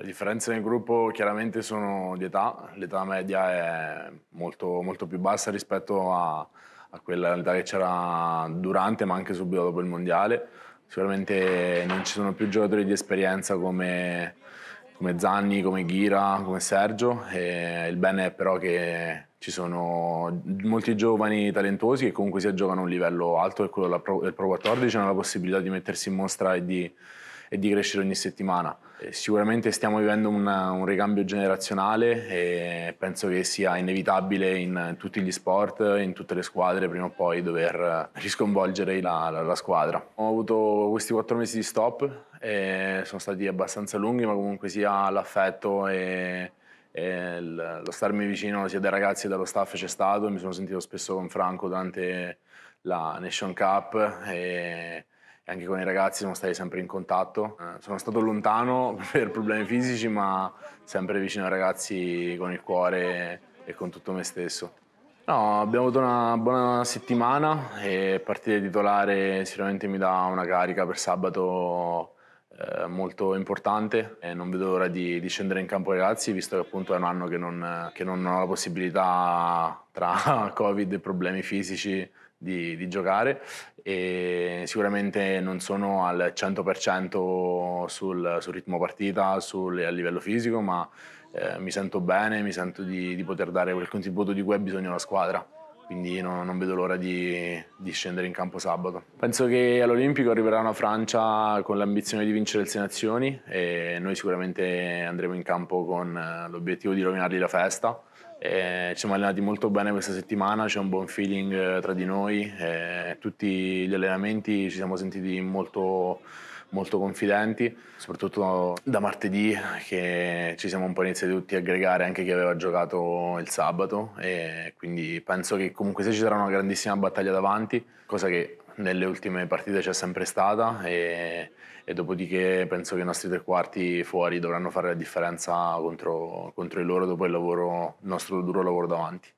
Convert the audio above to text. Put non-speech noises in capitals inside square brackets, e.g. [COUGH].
Le differenze nel gruppo chiaramente sono di età, l'età media è molto, molto più bassa rispetto a, a quella realtà che c'era durante ma anche subito dopo il mondiale. Sicuramente non ci sono più giocatori di esperienza come, come Zanni, come Ghira, come Sergio. E il bene è però che ci sono molti giovani talentuosi che comunque si giocano a un livello alto e quello del Pro 14 hanno la possibilità di mettersi in mostra e di e di crescere ogni settimana. Sicuramente stiamo vivendo un, un ricambio generazionale e penso che sia inevitabile in tutti gli sport, in tutte le squadre, prima o poi dover risconvolgere la, la, la squadra. Ho avuto questi quattro mesi di stop, sono stati abbastanza lunghi, ma comunque sia l'affetto e e lo starmi vicino sia dai ragazzi che dallo staff c'è stato, mi sono sentito spesso con Franco durante la Nation Cup e anche con i ragazzi siamo stati sempre in contatto. Eh, sono stato lontano [LAUGHS] per problemi fisici, ma sempre vicino ai ragazzi con il cuore e con tutto me stesso. No, abbiamo avuto una buona settimana e partire titolare sicuramente mi dà una carica per sabato molto importante e non vedo l'ora di, di, scendere in campo ragazzi visto che appunto è un anno che non, che non ho la possibilità tra [LAUGHS] covid e problemi fisici di, di, giocare e sicuramente non sono al 100% sul, sul ritmo partita, sul, a livello fisico ma eh, mi sento bene, mi sento di, di poter dare quel contributo di cui ha bisogno la squadra quindi no, non vedo l'ora di, di, scendere in campo sabato. Penso che all'Olimpico arriverà una Francia con l'ambizione di vincere le sei nazioni e noi sicuramente andremo in campo con eh, l'obiettivo di rovinargli la festa. E ci siamo allenati molto bene questa settimana, c'è un buon feeling eh, tra di noi, eh, tutti gli allenamenti ci siamo sentiti molto molto confidenti, soprattutto da martedì che ci siamo un po' iniziati tutti a aggregare anche chi aveva giocato il sabato e quindi penso che comunque se ci sarà una grandissima battaglia davanti, cosa che nelle ultime partite c'è sempre stata e, e, dopodiché penso che i nostri tre quarti fuori dovranno fare la differenza contro, contro il loro dopo il, lavoro, il nostro duro lavoro davanti.